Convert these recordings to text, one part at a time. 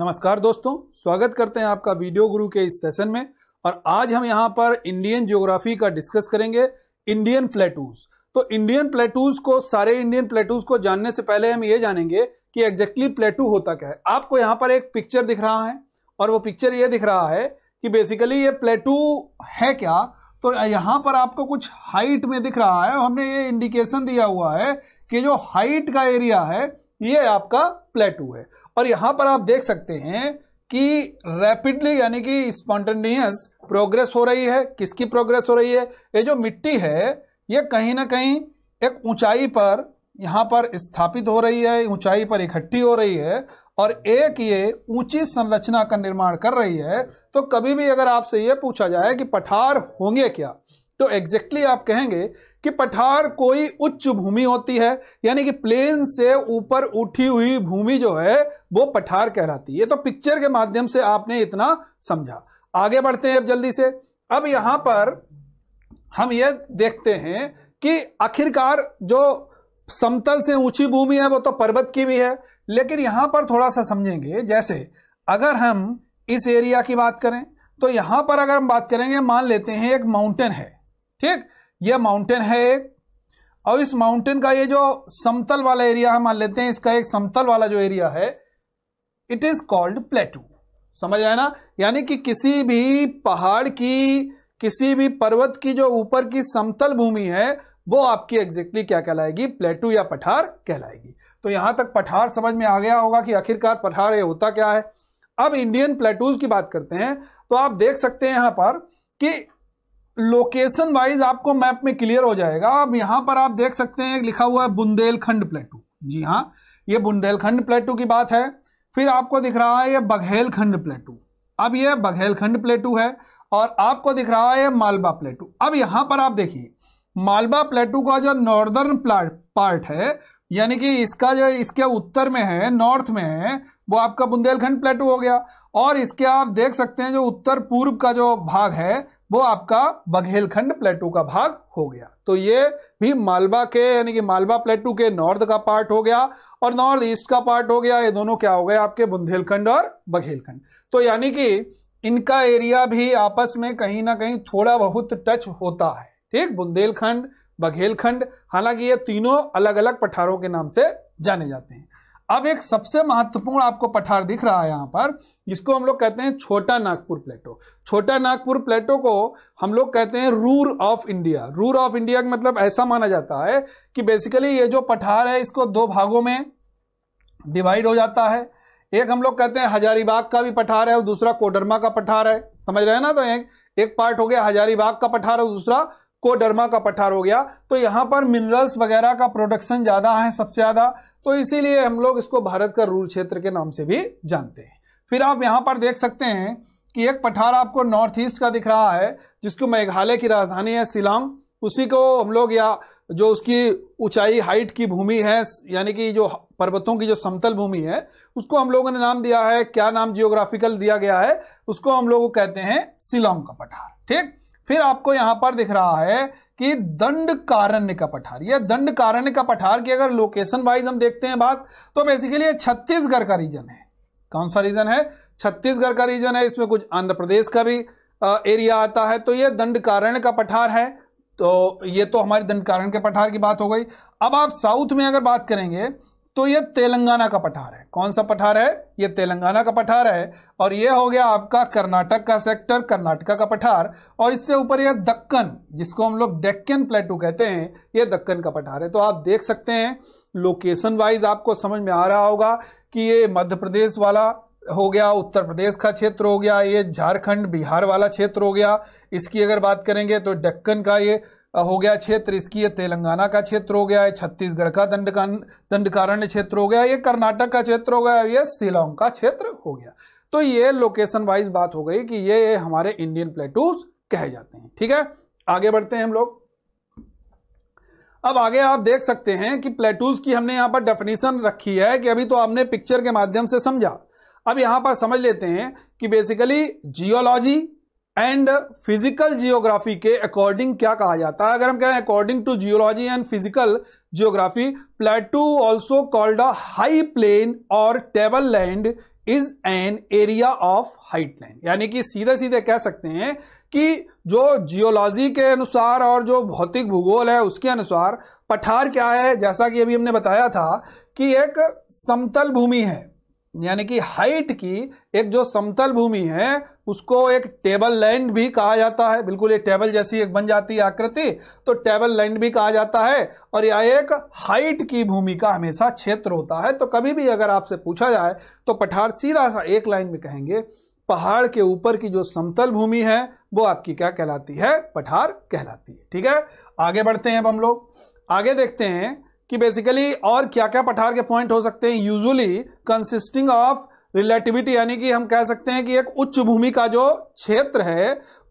नमस्कार दोस्तों स्वागत करते हैं आपका वीडियो गुरु के इस सेशन में और आज हम यहाँ पर इंडियन ज्योग्राफी का डिस्कस करेंगे इंडियन प्लेटूज तो इंडियन प्लेटूज को सारे इंडियन प्लेटूज को जानने से पहले हम ये जानेंगे कि एग्जैक्टली प्लेटू होता क्या है आपको यहाँ पर एक पिक्चर दिख रहा है और वो पिक्चर ये दिख रहा है कि बेसिकली ये प्लेटू है क्या तो यहाँ पर आपको कुछ हाइट में दिख रहा है हमने ये इंडिकेशन दिया हुआ है कि जो हाइट का एरिया है ये आपका प्लेटू है और यहां पर आप देख सकते हैं कि रैपिडली यानी कि स्पॉन्टेनियस प्रोग्रेस हो रही है किसकी प्रोग्रेस हो रही है ये जो मिट्टी है ये कहीं ना कहीं एक ऊंचाई पर यहाँ पर स्थापित हो रही है ऊंचाई पर इकट्ठी हो रही है और एक ये ऊंची संरचना का निर्माण कर रही है तो कभी भी अगर आपसे ये पूछा जाए कि पठार होंगे क्या तो एग्जैक्टली exactly आप कहेंगे कि पठार कोई उच्च भूमि होती है यानी कि प्लेन से ऊपर उठी हुई भूमि जो है वो पठार कहलाती है ये तो पिक्चर के माध्यम से आपने इतना समझा आगे बढ़ते हैं अब जल्दी से अब यहां पर हम ये देखते हैं कि आखिरकार जो समतल से ऊंची भूमि है वो तो पर्वत की भी है लेकिन यहां पर थोड़ा सा समझेंगे जैसे अगर हम इस एरिया की बात करें तो यहां पर अगर हम बात करेंगे मान लेते हैं एक माउंटेन है ठीक यह माउंटेन है एक और इस माउंटेन का ये जो समतल वाला एरिया है मान लेते हैं इसका एक समतल वाला जो एरिया है इट इज कॉल्ड प्लेटू समझ आए ना यानी कि किसी भी पहाड़ की किसी भी पर्वत की जो ऊपर की समतल भूमि है वो आपकी एग्जैक्टली क्या कहलाएगी प्लेटू या पठार कहलाएगी तो यहां तक पठार समझ में आ गया होगा कि आखिरकार पठार ये होता क्या है अब इंडियन प्लेटूज की बात करते हैं तो आप देख सकते हैं यहां पर कि लोकेशन वाइज आपको मैप में क्लियर हो जाएगा अब यहां पर आप देख सकते हैं लिखा हुआ है बुंदेलखंड प्लेटू जी हाँ ये बुंदेलखंड प्लेटू की बात है फिर आपको दिख रहा है ये बघेलखंड प्लेटू अब ये बघेलखंड प्लेटू है और आपको दिख रहा है मालवा प्लेटू अब यहां पर आप देखिए मालवा प्लेटू का जो नॉर्दर्न पार्ट है यानी कि इसका जो इसके उत्तर में है नॉर्थ में है वो आपका बुंदेलखंड प्लेटू हो गया और इसके आप देख सकते हैं जो उत्तर पूर्व का जो भाग है वो आपका बघेलखंड प्लेटू का भाग हो गया तो ये भी मालवा के यानी कि मालवा प्लेटू के नॉर्थ का पार्ट हो गया और नॉर्थ ईस्ट का पार्ट हो गया ये दोनों क्या हो गए आपके बुंदेलखंड और बघेलखंड तो यानी कि इनका एरिया भी आपस में कहीं ना कहीं थोड़ा बहुत टच होता है ठीक बुंदेलखंड बघेलखंड हालांकि ये तीनों अलग अलग पठारों के नाम से जाने जाते हैं अब एक सबसे महत्वपूर्ण आपको पठार दिख रहा है यहां पर जिसको हम लोग कहते हैं छोटा नागपुर प्लेटो छोटा नागपुर प्लेटो को हम लोग कहते हैं roof of India roof of India का मतलब ऐसा माना जाता है कि बेसिकली ये जो पठार है इसको दो भागों में डिवाइड हो जाता है एक हम लोग कहते हैं हजारीबाग का भी पठार है और दूसरा कोडरमा का पठार है समझ रहे हैं ना तो एक, एक पार्ट हो गया हजारीबाग का पठार और दूसरा कोडरमा का पठार हो गया तो यहाँ पर मिनरल्स वगैरह का प्रोडक्शन ज़्यादा है सबसे ज़्यादा तो इसीलिए हम लोग इसको भारत का रूल क्षेत्र के नाम से भी जानते हैं फिर आप यहाँ पर देख सकते हैं कि एक पठार आपको नॉर्थ ईस्ट का दिख रहा है जिसको मेघालय की राजधानी है शिलांग उसी को हम लोग या जो उसकी ऊंचाई हाइट की भूमि है यानी कि जो पर्वतों की जो समतल भूमि है उसको हम लोगों ने नाम दिया है क्या नाम जियोग्राफिकल दिया गया है उसको हम लोग कहते हैं शिलोंग का पठार ठीक फिर आपको यहाँ पर दिख रहा है कि दंड कारण्य का पठार यह दंड कारण्य का पठार की अगर लोकेशन वाइज हम देखते हैं बात तो बेसिकली छत्तीसगढ़ का रीजन है कौन सा रीजन है छत्तीसगढ़ का रीजन है इसमें कुछ आंध्र प्रदेश का भी एरिया आता है तो यह दंड कारण्य का पठार है तो ये तो हमारी दंड कारण्य के पठार की बात हो गई अब आप साउथ में अगर बात करेंगे तो यह तेलंगाना का पठार है कौन सा पठार है यह तेलंगाना का पठार है और यह हो गया आपका कर्नाटक का सेक्टर कर्नाटका का पठार और इससे ऊपर यह दक्कन जिसको हम लोग डेक्कन प्लेटू कहते हैं यह दक्कन का पठार है तो आप देख सकते हैं लोकेशन वाइज आपको समझ में आ रहा होगा कि ये मध्य प्रदेश वाला हो गया उत्तर प्रदेश का क्षेत्र हो गया ये झारखंड बिहार वाला क्षेत्र हो गया इसकी अगर बात करेंगे तो डक्कन का ये हो गया क्षेत्र इसकी ये तेलंगाना का क्षेत्र हो गया है छत्तीसगढ़ का दंड दंडकारण्य क्षेत्र हो गया ये कर्नाटक का क्षेत्र हो गया ये शिलोंग का क्षेत्र हो गया तो ये लोकेशन वाइज बात हो गई कि ये हमारे इंडियन प्लेटूज कहे जाते हैं ठीक है आगे बढ़ते हैं हम लोग अब आगे आप देख सकते हैं कि प्लेटूज की हमने यहां पर डेफिनेशन रखी है कि अभी तो आपने पिक्चर के माध्यम से समझा अब यहां पर समझ लेते हैं कि basically geology and physical geography के अकॉर्डिंग क्या कहा जाता है अगर हम कहें according to geology and physical geography plateau also called a high plain or table land is an area of height land यानी कि सीधे सीधे कह सकते हैं कि जो जियोलॉजी के अनुसार और जो भौतिक भूगोल है उसके अनुसार पठार क्या है जैसा कि अभी हमने बताया था कि एक समतल भूमि है यानी कि हाइट की एक जो समतल भूमि है उसको एक टेबल लैंड भी कहा जाता है बिल्कुल ये टेबल जैसी एक बन जाती है आकृति तो टेबल लैंड भी कहा जाता है और यह एक हाइट की भूमि का हमेशा क्षेत्र होता है तो कभी भी अगर आपसे पूछा जाए तो पठार सीधा सा एक लाइन में कहेंगे पहाड़ के ऊपर की जो समतल भूमि है वो आपकी क्या कहलाती है पठार कहलाती है ठीक है आगे बढ़ते हैं अब हम लोग आगे देखते हैं कि बेसिकली और क्या क्या पठार के पॉइंट हो सकते हैं यूजुअली कंसिस्टिंग ऑफ रिलेटिविटी यानी कि हम कह सकते हैं कि एक उच्च भूमि का जो क्षेत्र है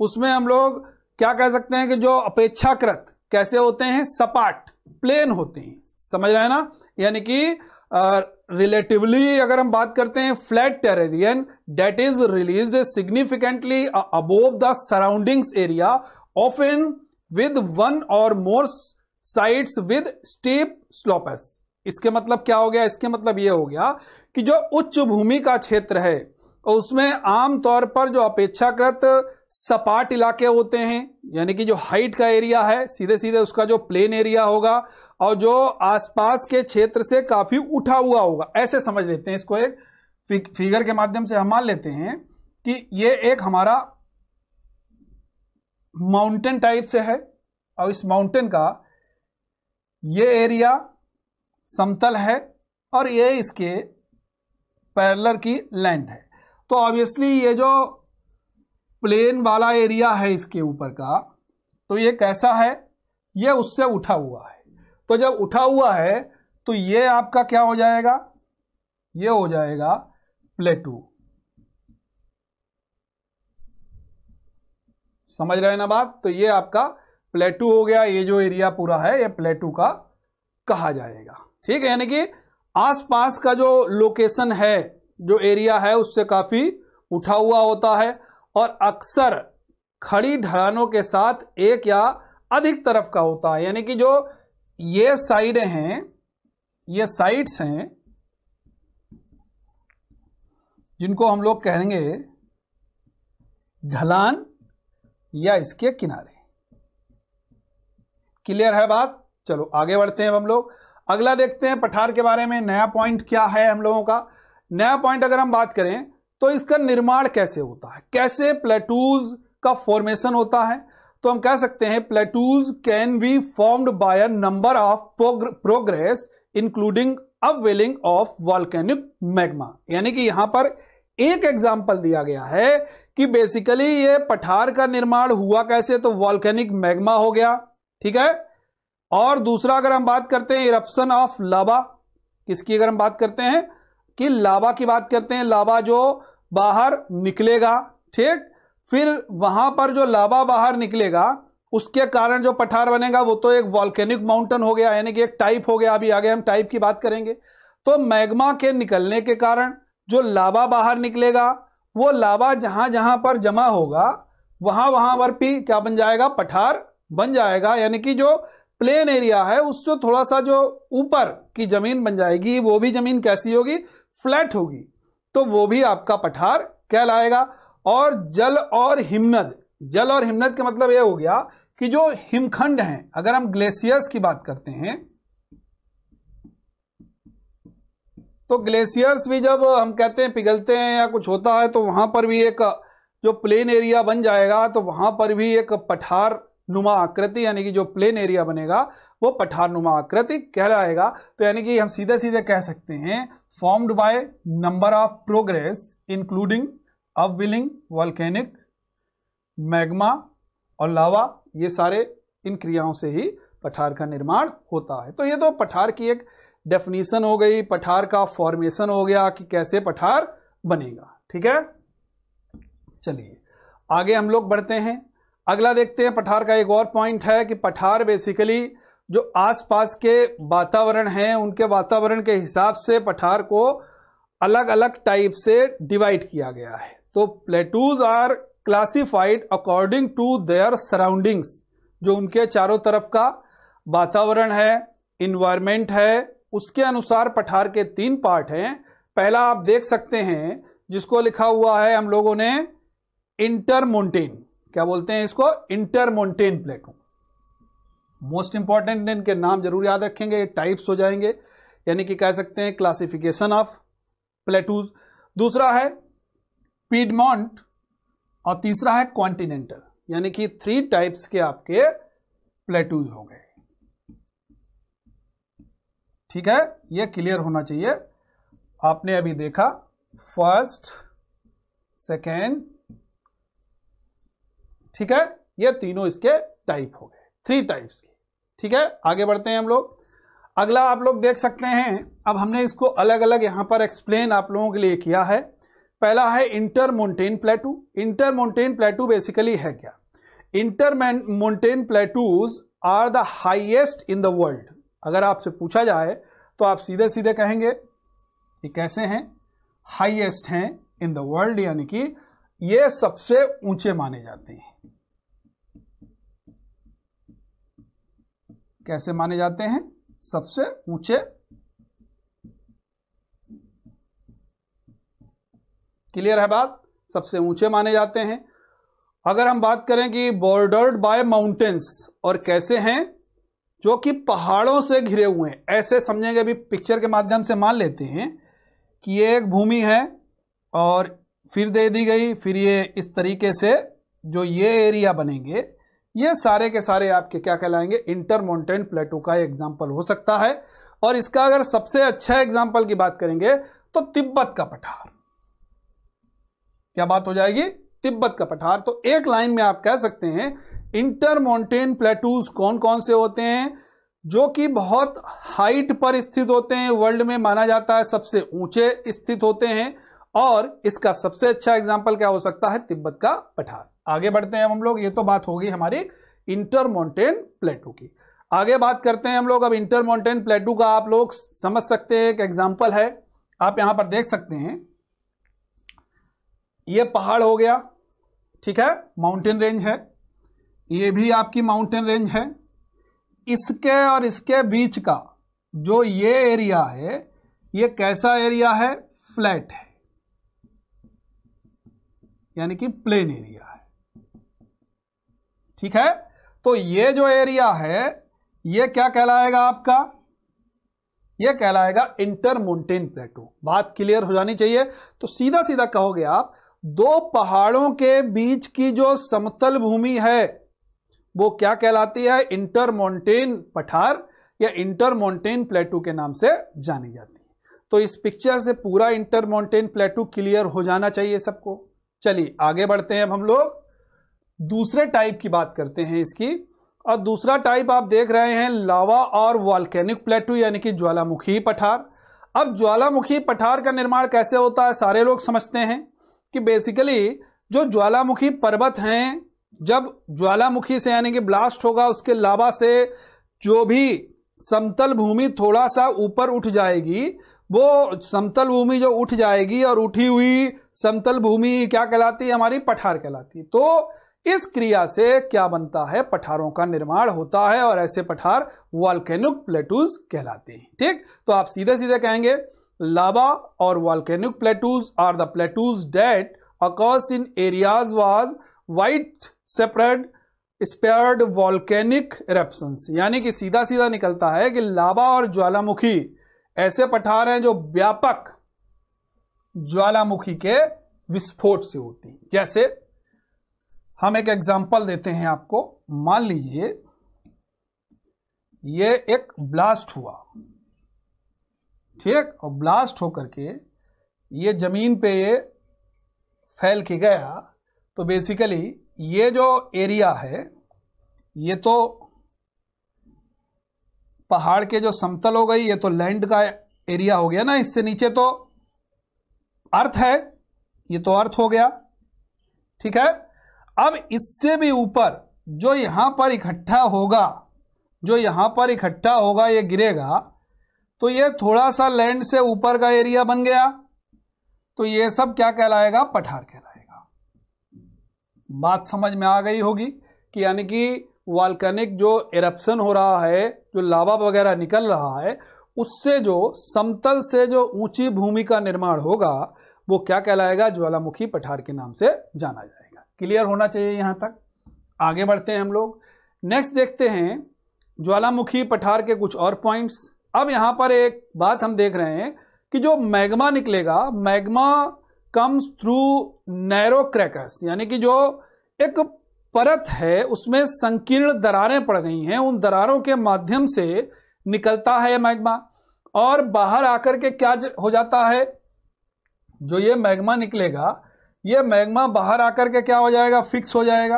उसमें हम लोग क्या कह सकते हैं कि जो अपेक्षाकृत कैसे होते हैं सपाट प्लेन होते हैं समझ रहे हैं ना यानी कि रिलेटिवली अगर हम बात करते हैं flat terrain that is release significantly above the surroundings area often with one or more sides with steep slopes इसके मतलब क्या हो गया इसके मतलब यह हो गया कि जो उच्च भूमि का क्षेत्र है और उसमें आम तौर पर जो अपेक्षाकृत सपाट इलाके होते हैं यानी कि जो हाइट का एरिया है सीधे सीधे उसका जो प्लेन एरिया होगा और जो आसपास के क्षेत्र से काफी उठा हुआ होगा ऐसे समझ लेते हैं इसको एक फिगर के माध्यम से हम मान लेते हैं कि ये एक हमारा माउंटेन टाइप से है और इस माउंटेन का ये एरिया समतल है और ये इसके पैरलर की लेंथ है तो ऑब्वियसली ये जो प्लेन वाला एरिया है इसके ऊपर का तो ये कैसा है ये उससे उठा हुआ है तो जब उठा हुआ है तो ये आपका क्या हो जाएगा ये हो जाएगा प्लेटू समझ रहे हैं ना बात तो ये आपका प्लेटू हो गया ये जो एरिया पूरा है ये प्लेटू का कहा जाएगा ठीक है यानी कि आसपास का जो लोकेशन है जो एरिया है उससे काफ़ी उठा हुआ होता है और अक्सर खड़ी ढलानों के साथ एक या अधिक तरफ का होता है यानी कि जो ये साइड हैं ये साइड्स हैं जिनको हम लोग कहेंगे ढलान या इसके किनारे क्लियर है बात चलो आगे बढ़ते हैं हम लोग अगला देखते हैं पठार के बारे में नया पॉइंट क्या है हम लोगों का नया पॉइंट अगर हम बात करें तो इसका निर्माण कैसे होता है कैसे प्लेटूज का फॉर्मेशन होता है तो हम कह सकते हैं plateaus can be formed by a number of processes including upwelling of volcanic magma यानी कि यहां पर एक एग्जाम्पल दिया गया है कि बेसिकली ये पठार का निर्माण हुआ कैसे तो वॉल्केनिक मैग्मा हो गया ठीक है और दूसरा अगर हम बात करते हैं इरप्शन ऑफ लावा किसकी अगर हम बात करते हैं कि लावा की बात करते हैं लावा जो बाहर निकलेगा ठीक फिर वहां पर जो लावा बाहर निकलेगा उसके कारण जो पठार बनेगा वो तो एक वॉल्केनिक माउंटेन हो गया यानी कि एक टाइप हो गया अभी आगे हम टाइप की बात करेंगे तो मैग्मा के निकलने के कारण जो लावा बाहर निकलेगा वो लावा जहां जहां पर जमा होगा वहां वहां पर भी क्या बन जाएगा पठार बन जाएगा यानी कि जो प्लेन एरिया है उससे थोड़ा सा जो ऊपर की जमीन बन जाएगी वो भी जमीन कैसी होगी फ्लैट होगी तो वो भी आपका पठार कहलाएगा और जल और हिमनद जल और हिमनद का मतलब यह हो गया कि जो हिमखंड हैं अगर हम ग्लेशियर्स की बात करते हैं तो ग्लेशियर्स भी जब हम कहते हैं पिघलते हैं या कुछ होता है तो वहां पर भी एक जो प्लेन एरिया बन जाएगा तो वहां पर भी एक पठार नुमा आकृति यानी कि जो प्लेन एरिया बनेगा वो पठार नुमा आकृति कहलाएगा तो यानी कि हम सीधे सीधे कह सकते हैं formed by number of processes including upwelling volcanic magma or lava ये सारे इन क्रियाओं से ही पठार का निर्माण होता है तो ये तो पठार की एक डेफिनेशन हो गई पठार का फॉर्मेशन हो गया कि कैसे पठार बनेगा ठीक है चलिए आगे हम लोग बढ़ते हैं अगला देखते हैं पठार का एक और पॉइंट है कि पठार बेसिकली जो आसपास के वातावरण हैं उनके वातावरण के हिसाब से पठार को अलग अलग टाइप से डिवाइड किया गया है तो plateaus are classified according to their surroundings जो उनके चारों तरफ का वातावरण है इन्वायरमेंट है उसके अनुसार पठार के तीन पार्ट हैं पहला आप देख सकते हैं जिसको लिखा हुआ है हम लोगों ने इंटरमोन्टेन क्या बोलते हैं इसको इंटरमोन्टेन प्लेटो मोस्ट इंपॉर्टेंट इनके नाम जरूर याद रखेंगे टाइप्स हो जाएंगे यानी कि कह सकते हैं क्लासिफिकेशन ऑफ प्लेटूज दूसरा है पीडमोंट और तीसरा है कॉन्टिनेंटल यानी कि थ्री टाइप्स के आपके प्लेटूज हो गए ठीक है ये क्लियर होना चाहिए आपने अभी देखा फर्स्ट सेकेंड ठीक है ये तीनों इसके टाइप हो गए थ्री टाइप्स की ठीक है आगे बढ़ते हैं हम लोग अगला आप लोग देख सकते हैं अब हमने इसको अलग अलग यहाँ पर एक्सप्लेन आप लोगों के लिए किया है पहला है intermontane plateau intermontane plateau basically है क्या intermontane plateaus are the highest in the world अगर आपसे पूछा जाए तो आप सीधे सीधे कहेंगे कि कैसे हैं हाइएस्ट हैं इन द वर्ल्ड यानी कि ये सबसे ऊंचे माने जाते हैं कैसे माने जाते हैं सबसे ऊंचे क्लियर है बात सबसे ऊंचे माने जाते हैं अगर हम बात करें कि बॉर्डर्ड बाय माउंटेन्स और कैसे हैं जो कि पहाड़ों से घिरे हुए हैं ऐसे समझेंगे अभी पिक्चर के माध्यम से मान लेते हैं कि ये एक भूमि है और फिर दे दी गई फिर ये इस तरीके से जो ये एरिया बनेंगे ये सारे के सारे आपके क्या कहलाएंगे इंटरमाउंटेन प्लेटो का एग्जाम्पल हो सकता है और इसका अगर सबसे अच्छा एग्जाम्पल की बात करेंगे तो तिब्बत का पठार क्या बात हो जाएगी तिब्बत का पठार तो एक लाइन में आप कह सकते हैं इंटरमाउंटेन प्लेटूज कौन कौन से होते हैं जो कि बहुत हाइट पर स्थित होते हैं वर्ल्ड में माना जाता है सबसे ऊंचे स्थित होते हैं और इसका सबसे अच्छा एग्जाम्पल क्या हो सकता है तिब्बत का पठार आगे बढ़ते हैं हम लोग ये तो बात होगी हमारी इंटरमाउंटेन प्लेटू की आगे बात करते हैं हम लोग अब इंटरमाउंटेन प्लेटू का आप लोग समझ सकते हैं एक एग्जाम्पल है आप यहां पर देख सकते हैं ये पहाड़ हो गया ठीक है माउंटेन रेंज है ये भी आपकी माउंटेन रेंज है इसके और इसके बीच का जो ये एरिया है ये कैसा एरिया है फ्लैट है यानी कि प्लेन एरिया है ठीक है तो ये जो एरिया है ये क्या कहलाएगा आपका ये कहलाएगा इंटरमोन्टेन प्लेटो बात क्लियर हो जानी चाहिए तो सीधा सीधा कहोगे आप दो पहाड़ों के बीच की जो समतल भूमि है वो क्या कहलाती है इंटरमोन्टेन पठार या इंटरमोन्टेन प्लेटू के नाम से जानी जाती है तो इस पिक्चर से पूरा इंटरमोन्टेन प्लेटू क्लियर हो जाना चाहिए सबको चलिए आगे बढ़ते हैं अब हम लोग दूसरे टाइप की बात करते हैं इसकी और दूसरा टाइप आप देख रहे हैं लावा और वॉल्केनिक प्लेटू यानी कि ज्वालामुखी पठार अब ज्वालामुखी पठार का निर्माण कैसे होता है सारे लोग समझते हैं कि बेसिकली जो ज्वालामुखी पर्वत हैं जब ज्वालामुखी से यानी कि ब्लास्ट होगा उसके लावा से जो भी समतल भूमि थोड़ा सा ऊपर उठ जाएगी वो समतल भूमि जो उठ जाएगी और उठी हुई समतल भूमि क्या कहलाती है हमारी पठार कहलाती है तो इस क्रिया से क्या बनता है पठारों का निर्माण होता है और ऐसे पठार वॉल्केनिक प्लेटूज कहलाते हैं ठीक तो आप सीधे सीधे कहेंगे lava or volcanic plateaus are the plateaus that occurs in areas was wide separate spread volcanic eruptions यानी कि सीधा सीधा निकलता है कि लावा और ज्वालामुखी ऐसे पठार हैं जो व्यापक ज्वालामुखी के विस्फोट से होती हैं जैसे हम एक एग्जाम्पल देते हैं आपको मान लीजिए ये एक ब्लास्ट हुआ ठीक और ब्लास्ट होकर के ये जमीन पे ये फैल के गया तो बेसिकली ये जो एरिया है ये तो पहाड़ के जो समतल हो गई ये तो लैंड का एरिया हो गया ना इससे नीचे तो अर्थ है ये तो अर्थ हो गया ठीक है अब इससे भी ऊपर जो यहाँ पर इकट्ठा होगा जो यहाँ पर इकट्ठा होगा ये गिरेगा तो ये थोड़ा सा लैंड से ऊपर का एरिया बन गया तो ये सब क्या कहलाएगा पठार कहलाएगा बात समझ में आ गई होगी कि यानी कि वाल्कनिक जो एरप्शन हो रहा है जो लावा वगैरह निकल रहा है उससे जो समतल से जो ऊंची भूमि का निर्माण होगा वो क्या कहलाएगा ज्वालामुखी पठार के नाम से जाना जाएगा क्लियर होना चाहिए यहाँ तक आगे बढ़ते हैं हम लोग नेक्स्ट देखते हैं ज्वालामुखी पठार के कुछ और पॉइंट्स अब यहाँ पर एक बात हम देख रहे हैं कि जो मैग्मा निकलेगा magma comes through narrow crackers यानी कि जो एक परत है उसमें संकीर्ण दरारें पड़ गई हैं उन दरारों के माध्यम से निकलता है मैग्मा और बाहर आकर के क्या हो जाता है जो ये मैग्मा निकलेगा ये मैग्मा बाहर आकर के क्या हो जाएगा फिक्स हो जाएगा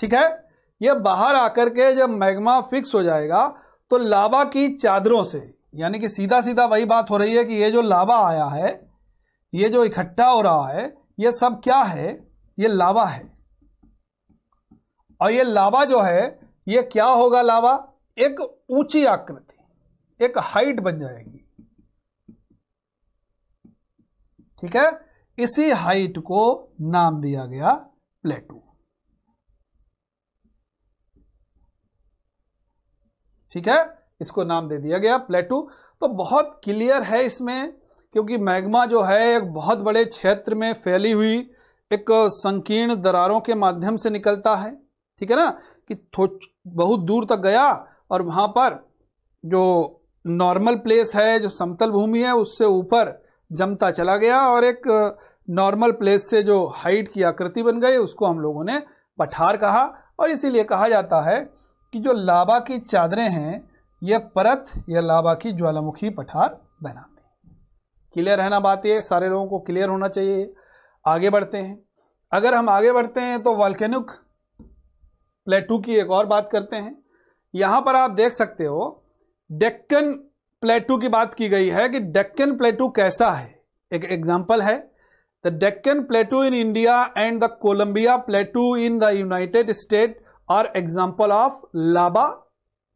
ठीक है ये बाहर आकर के जब मैग्मा फिक्स हो जाएगा तो लावा की चादरों से यानी कि सीधा सीधा वही बात हो रही है कि ये जो लावा आया है ये जो इकट्ठा हो रहा है ये सब क्या है ये लावा है और ये लावा जो है ये क्या होगा लावा एक ऊंची आकृति एक हाइट बन जाएगी ठीक है इसी हाइट को नाम दिया गया प्लेटू ठीक है इसको नाम दे दिया गया प्लेटू तो बहुत क्लियर है इसमें क्योंकि मैग्मा जो है एक बहुत बड़े क्षेत्र में फैली हुई एक संकीर्ण दरारों के माध्यम से निकलता है ठीक है ना कि बहुत दूर तक गया और वहां पर जो नॉर्मल प्लेस है जो समतल भूमि है उससे ऊपर जमता चला गया और एक नॉर्मल प्लेस से जो हाइट की आकृति बन गई उसको हम लोगों ने पठार कहा और इसीलिए कहा जाता है कि जो लावा की चादरें हैं यह परत या लावा की ज्वालामुखी पठार बनाते हैं क्लियर है ना बात ये सारे लोगों को क्लियर होना चाहिए आगे बढ़ते हैं अगर हम आगे बढ़ते हैं तो वाल्केनिक प्लेटू की एक और बात करते हैं यहाँ पर आप देख सकते हो डेक्कन प्लेटू की बात की गई है कि डेक्कन प्लेटू कैसा है एक एग्जाम्पल है The Deccan Plateau in India and the Columbia Plateau in the United States are example of lava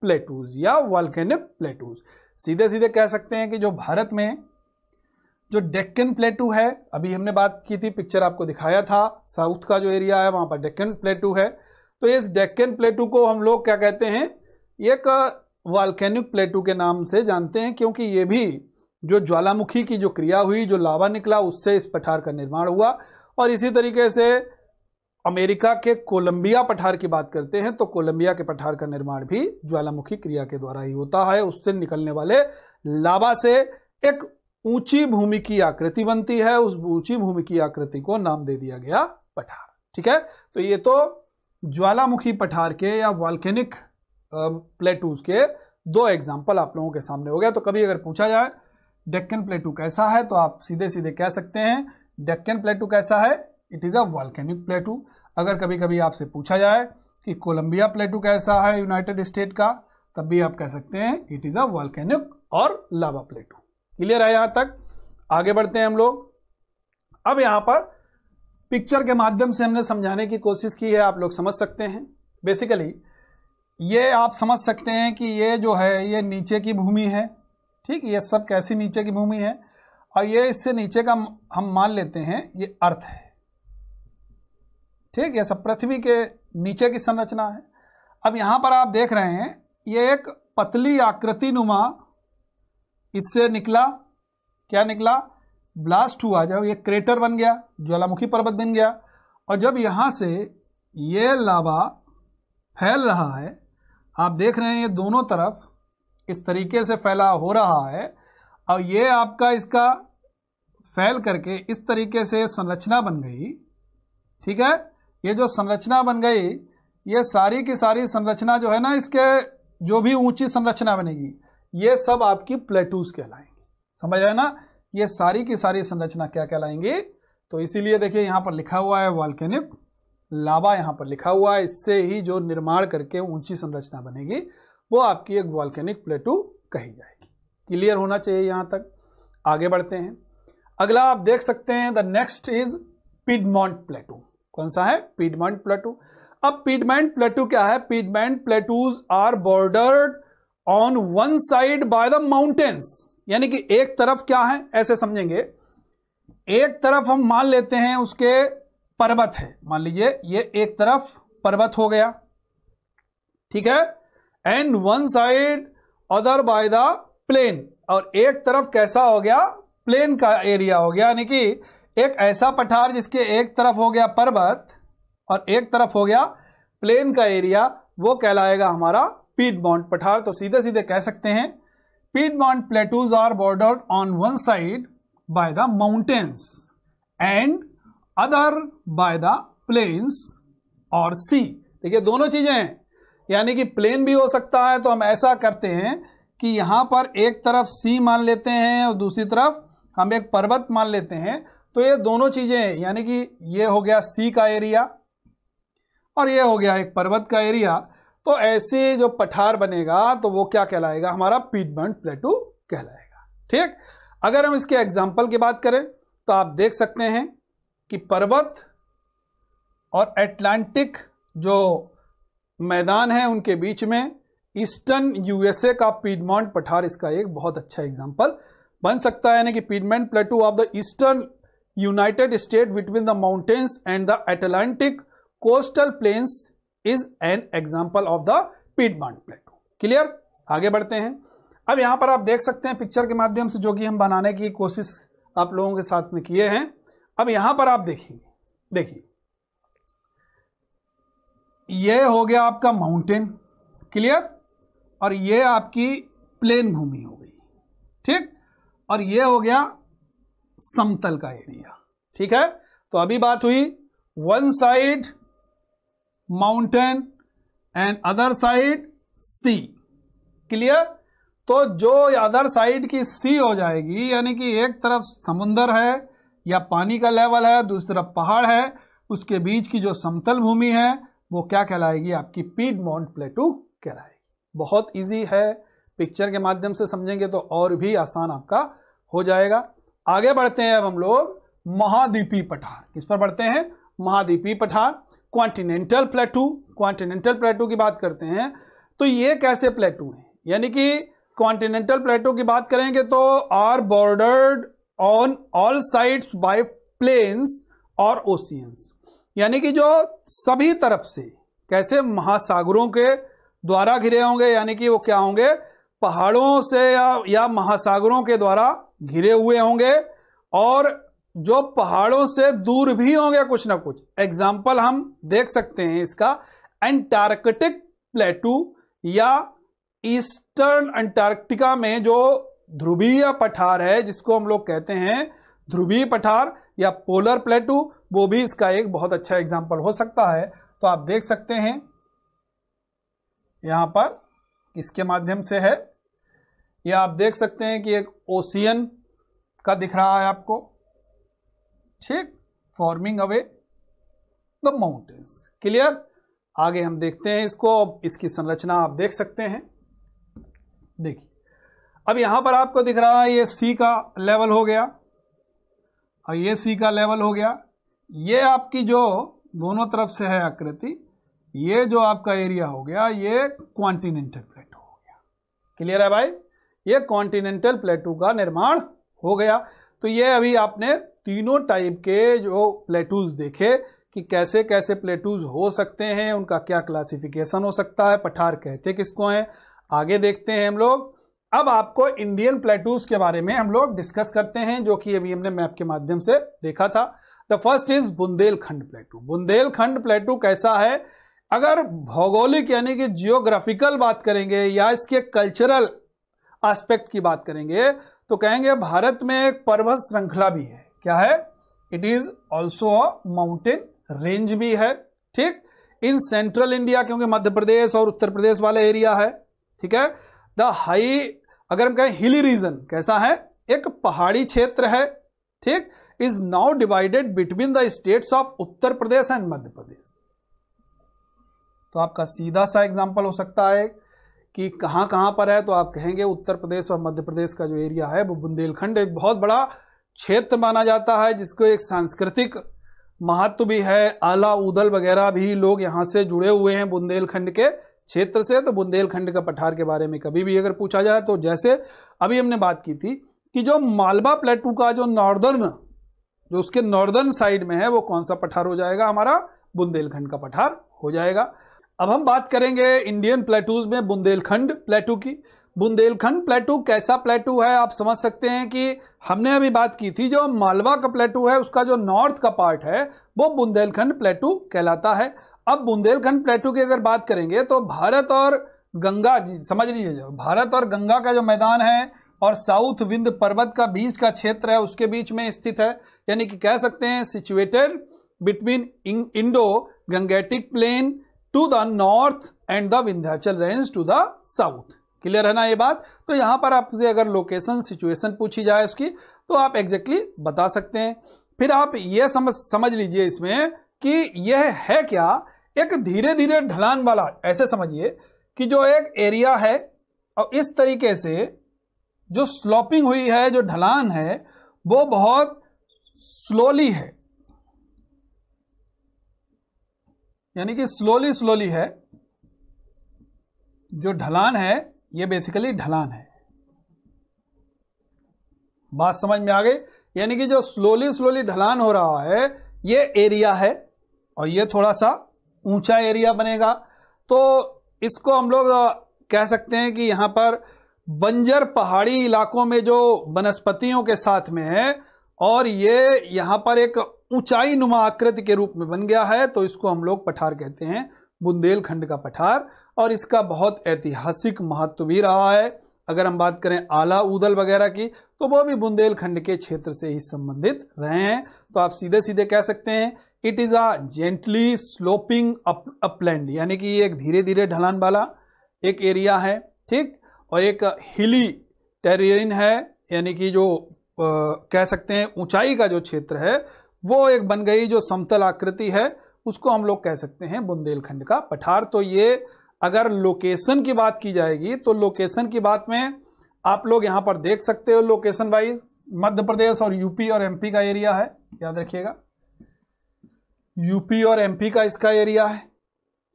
plateaus या वॉल्केनिक प्लेटूज सीधे सीधे कह सकते हैं कि जो भारत में जो डेक्कन प्लेटू है अभी हमने बात की थी पिक्चर आपको दिखाया था साउथ का जो एरिया है वहां पर डेक्कन प्लेटू है तो इस डेक्कन प्लेटू को हम लोग क्या कहते हैं एक वॉल्केनिक प्लेटू के नाम से जानते हैं क्योंकि ये भी जो ज्वालामुखी की जो क्रिया हुई जो लावा निकला उससे इस पठार का निर्माण हुआ और इसी तरीके से अमेरिका के कोलंबिया पठार की बात करते हैं तो कोलंबिया के पठार का निर्माण भी ज्वालामुखी क्रिया के द्वारा ही होता है उससे निकलने वाले लावा से एक ऊंची भूमि की आकृति बनती है उस ऊंची भूमि की आकृति को नाम दे दिया गया पठार ठीक है तो ये तो ज्वालामुखी पठार के या वॉल्केनिक प्लेटूज के दो एग्जाम्पल आप लोगों के सामने हो गया तो कभी अगर पूछा जाए डेक्कन प्लेटू कैसा है तो आप सीधे सीधे कह सकते हैं डेक्कन प्लेटू कैसा है it is a volcanic plateau अगर कभी कभी आपसे पूछा जाए कि कोलंबिया प्लेटू कैसा है यूनाइटेड स्टेट का तब भी आप कह सकते हैं इट इज़ अ वॉल्केनिक और लावा प्लेटू क्लियर है यहां तक आगे बढ़ते हैं हम लोग अब यहां पर पिक्चर के माध्यम से हमने समझाने की कोशिश की है आप लोग समझ सकते हैं बेसिकली ये आप समझ सकते हैं कि ये जो है ये नीचे की भूमि है ठीक ये सब कैसी नीचे की भूमि है और ये इससे नीचे का हम मान लेते हैं ये अर्थ है ठीक ये सब पृथ्वी के नीचे की संरचना है अब यहां पर आप देख रहे हैं ये एक पतली आकृति नुमा इससे निकला क्या निकला ब्लास्ट हुआ जब ये क्रेटर बन गया ज्वालामुखी पर्वत बन गया और जब यहां से ये लावा फैल रहा है आप देख रहे हैं ये दोनों तरफ इस तरीके से फैला हो रहा है और ये आपका इसका फैल करके इस तरीके से संरचना बन गई ठीक है ये जो संरचना बन गई ये सारी की सारी संरचना जो है ना इसके जो भी ऊंची संरचना बनेगी ये सब आपकी प्लेटूस कहलाएंगी समझ रहे ना ये सारी की सारी संरचना क्या कहलाएंगी तो इसीलिए देखिए यहाँ पर लिखा हुआ है वॉल्केनिक लावा यहाँ पर लिखा हुआ है इससे ही जो निर्माण करके ऊंची संरचना बनेगी वो आपकी एक वॉल्केनिक प्लेटू कही जाएगी क्लियर होना चाहिए यहाँ तक आगे बढ़ते हैं अगला आप देख सकते हैं the next is piedmont plateau कौन सा है पीडमॉन्ट प्लेटू अब पीडमैंट प्लेटू क्या है piedmont plateaus are bordered on one side by the mountains यानी कि एक तरफ क्या है ऐसे समझेंगे एक तरफ हम मान लेते हैं उसके पर्वत है मान लीजिए ये एक तरफ पर्वत हो गया ठीक है and one side other by the plain और एक तरफ कैसा हो गया प्लेन का एरिया हो गया यानी कि एक ऐसा पठार जिसके एक तरफ हो गया पर्वत और एक तरफ हो गया प्लेन का एरिया वो कहलाएगा हमारा पीट बाउंड पठार तो सीधे सीधे कह सकते हैं piedmont plateaus are bordered on one side by the mountains and other by the plains और सी देखिए दोनों चीजें हैं यानी कि प्लेन भी हो सकता है तो हम ऐसा करते हैं कि यहाँ पर एक तरफ सी मान लेते हैं और दूसरी तरफ हम एक पर्वत मान लेते हैं तो ये दोनों चीज़ें यानी कि ये हो गया सी का एरिया और ये हो गया एक पर्वत का एरिया तो ऐसे जो पठार बनेगा तो वो क्या कहलाएगा हमारा पीटबंड प्लेटू कहलाएगा ठीक अगर हम इसके एग्जाम्पल की बात करें तो आप देख सकते हैं कि पर्वत और एटलांटिक जो मैदान है उनके बीच में ईस्टर्न यूएसए का पीडमॉन्ट पठार इसका एक बहुत अच्छा एग्जाम्पल बन सकता है यानी कि piedmont plateau of the eastern United State between the mountains and the Atlantic coastal plains is an example of the piedmont plateau clear आगे बढ़ते हैं अब यहां पर आप देख सकते हैं पिक्चर के माध्यम से जो कि हम बनाने की कोशिश आप लोगों के साथ में किए हैं अब यहां पर आप देखेंगे देखिए यह हो गया आपका माउंटेन क्लियर और यह आपकी प्लेन भूमि हो गई ठीक और यह हो गया समतल का एरिया ठीक है तो अभी बात हुई one side mountain and other side see clear तो जो अदर साइड की सी हो जाएगी यानी कि एक तरफ समुंदर है या पानी का लेवल है दूसरी तरफ पहाड़ है उसके बीच की जो समतल भूमि है वो क्या कहलाएगी आपकी पीड मॉन्ट प्लेटू कहलाएगी बहुत इजी है पिक्चर के माध्यम से समझेंगे तो और भी आसान आपका हो जाएगा आगे बढ़ते हैं अब हम लोग महाद्वीपी पठार किस पर बढ़ते हैं महाद्वीपी पठार क्वांटिनेंटल प्लेटू क्वांटिनेंटल प्लेटू की बात करते हैं तो ये कैसे प्लेटू हैं यानी कि क्वांटिनेंटल प्लेटू की बात करेंगे तो are bordered on all sides by plains or oceans यानी कि जो सभी तरफ से कैसे महासागरों के द्वारा घिरे होंगे यानी कि वो क्या होंगे पहाड़ों से या, या महासागरों के द्वारा घिरे हुए होंगे और जो पहाड़ों से दूर भी होंगे कुछ ना कुछ एग्जाम्पल हम देख सकते हैं इसका एंटार्कटिक प्लेटू या ईस्टर्न अंटार्कटिका में जो ध्रुवीय पठार है जिसको हम लोग कहते हैं ध्रुवीय पठार या पोलर प्लेटू वो भी इसका एक बहुत अच्छा एग्जाम्पल हो सकता है तो आप देख सकते हैं यहाँ पर किसके माध्यम से है या आप देख सकते हैं कि एक ओशियन का दिख रहा है आपको ठीक forming away the mountains clear आगे हम देखते हैं इसको इसकी संरचना आप देख सकते हैं देखिए अब यहां पर आपको दिख रहा है ये सी का लेवल हो गया और ये सी का लेवल हो गया ये आपकी जो दोनों तरफ से है आकृति ये जो आपका एरिया हो गया ये कॉन्टिनेंटल प्लेटो हो गया क्लियर है भाई ये कॉन्टिनेंटल प्लेटो का निर्माण हो गया तो ये अभी आपने तीनों टाइप के जो प्लेटूज देखे कि कैसे कैसे प्लेटूज हो सकते हैं उनका क्या क्लासिफिकेशन हो सकता है पठार कहते किसको हैं आगे देखते हैं हम लोग अब आपको इंडियन प्लेटूज के बारे में हम लोग डिस्कस करते हैं जो कि अभी हमने मैप के माध्यम से देखा था the first is Bundelkhand plateau Bundelkhand plateau कैसा है अगर भौगोलिक यानी कि जियोग्राफिकल बात करेंगे या इसके कल्चरल एस्पेक्ट की बात करेंगे तो कहेंगे भारत में एक पर्वत श्रृंखला भी है क्या है it is also a mountain range भी है ठीक इन सेंट्रल इंडिया क्योंकि मध्य प्रदेश और उत्तर प्रदेश वाला एरिया है ठीक है द हाई अगर हम कहें हिली रीजन कैसा है एक पहाड़ी क्षेत्र है ठीक is now divided between the states of Uttar Pradesh and Madhya Pradesh. तो आपका सीधा सा एग्जाम्पल हो सकता है कि कहां कहां पर है तो आप कहेंगे उत्तर प्रदेश और मध्य प्रदेश का जो एरिया है वो बुंदेलखंड एक बहुत बड़ा क्षेत्र माना जाता है जिसको एक सांस्कृतिक महत्व भी है आला उदल वगैरह भी लोग यहां से जुड़े हुए हैं बुंदेलखंड के क्षेत्र से तो बुंदेलखंड का पठार के बारे में कभी भी अगर पूछा जाए तो जैसे अभी हमने बात की थी कि जो मालवा प्लेटू का जो नॉर्दर्न जो उसके नॉर्दर्न साइड में है वो कौन सा पठार हो जाएगा हमारा बुंदेलखंड का पठार हो जाएगा अब हम बात करेंगे इंडियन प्लेटूज में बुंदेलखंड प्लेटू की बुंदेलखंड प्लेटू कैसा प्लेटू है आप समझ सकते हैं कि हमने अभी बात की थी जो मालवा का प्लेटू है उसका जो नॉर्थ का पार्ट है वो बुंदेलखंड प्लेटू कहलाता है अब बुंदेलखंड प्लेटू की अगर बात करेंगे तो भारत और गंगा जी समझ लीजिए भारत और गंगा का जो मैदान है और साउथ विंध पर्वत का बीच का क्षेत्र है उसके बीच में स्थित है यानी कि कह सकते हैं situated between Indo Gangetic plain to the north and the Vindhyachal range to the south clear है ना ये बात तो यहाँ पर आपसे अगर लोकेशन सिचुएशन पूछी जाए उसकी तो आप एग्जैक्टली exactly बता सकते हैं फिर आप यह समझ समझ लीजिए इसमें कि यह है क्या एक धीरे धीरे ढलान वाला ऐसे समझिए कि जो एक एरिया है और इस तरीके से जो स्लॉपिंग हुई है जो ढलान है वो बहुत स्लोली है यानी कि स्लोली स्लोली है जो ढलान है ये बेसिकली ढलान है बात समझ में आ गई यानी कि जो स्लोली स्लोली ढलान हो रहा है ये एरिया है और ये थोड़ा सा ऊंचा एरिया बनेगा तो इसको हम लोग कह सकते हैं कि यहां पर बंजर पहाड़ी इलाकों में जो वनस्पतियों के साथ में है और ये यहाँ पर एक ऊंचाई नुमा आकृति के रूप में बन गया है तो इसको हम लोग पठार कहते हैं बुंदेलखंड का पठार और इसका बहुत ऐतिहासिक महत्व भी रहा है अगर हम बात करें आला उदल वगैरह की तो वो भी बुंदेलखंड के क्षेत्र से ही संबंधित रहे हैं तो आप सीधे सीधे कह सकते हैं it is a gently sloping up upland यानी कि एक धीरे धीरे ढलान वाला एक एरिया है ठीक और एक हिली टेरियन है यानी कि जो कह सकते हैं ऊंचाई का जो क्षेत्र है वो एक बन गई जो समतल आकृति है उसको हम लोग कह सकते हैं बुंदेलखंड का पठार तो ये अगर लोकेशन की बात की जाएगी तो लोकेशन की बात में आप लोग यहाँ पर देख सकते हो लोकेशन वाइज मध्य प्रदेश और यूपी और एमपी का एरिया है याद रखिएगा यूपी और एमपी का इसका एरिया है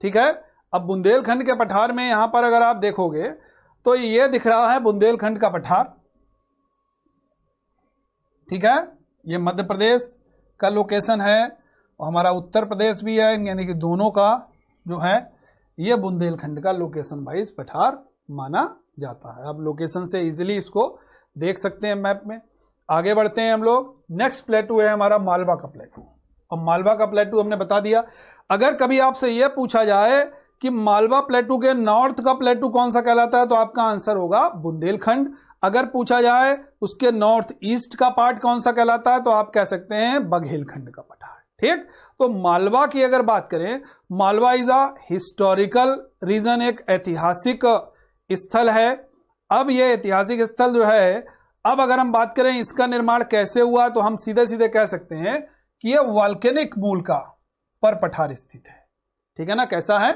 ठीक है अब बुंदेलखंड के पठार में यहाँ पर अगर आप देखोगे तो ये दिख रहा है बुंदेलखंड का पठार ठीक है ये मध्य प्रदेश का लोकेशन है और हमारा उत्तर प्रदेश भी है यानी कि दोनों का जो है ये बुंदेलखंड का लोकेशन वाइज पठार माना जाता है आप लोकेशन से इजीली इसको देख सकते हैं मैप में आगे बढ़ते हैं हम लोग नेक्स्ट प्लेटू है हमारा मालवा का प्लेटू और मालवा का प्लेटू हमने बता दिया अगर कभी आपसे यह पूछा जाए कि मालवा प्लेटू के नॉर्थ का प्लेटू कौन सा कहलाता है तो आपका आंसर होगा बुंदेलखंड अगर पूछा जाए उसके नॉर्थ ईस्ट का पार्ट कौन सा कहलाता है तो आप कह सकते हैं बघेलखंड का पठार ठीक तो मालवा की अगर बात करें Malwa is a historical region एक ऐतिहासिक स्थल है अब यह ऐतिहासिक स्थल जो है अब अगर हम बात करें इसका निर्माण कैसे हुआ तो हम सीधे सीधे कह सकते हैं कि यह वाल्केनिक मूल का पर पठार स्थित है ठीक है ना कैसा है